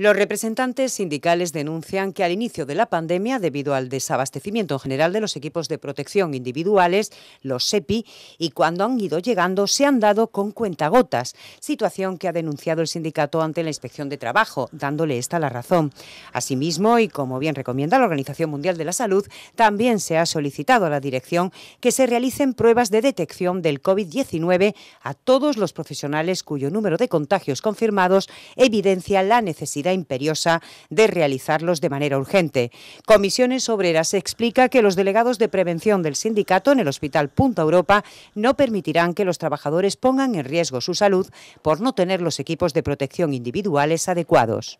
Los representantes sindicales denuncian que al inicio de la pandemia, debido al desabastecimiento general de los equipos de protección individuales, los SEPI, y cuando han ido llegando se han dado con cuentagotas, situación que ha denunciado el sindicato ante la Inspección de Trabajo, dándole esta la razón. Asimismo, y como bien recomienda la Organización Mundial de la Salud, también se ha solicitado a la dirección que se realicen pruebas de detección del COVID-19 a todos los profesionales cuyo número de contagios confirmados evidencia la necesidad imperiosa de realizarlos de manera urgente. Comisiones Obreras explica que los delegados de prevención del sindicato en el Hospital Punta Europa no permitirán que los trabajadores pongan en riesgo su salud por no tener los equipos de protección individuales adecuados.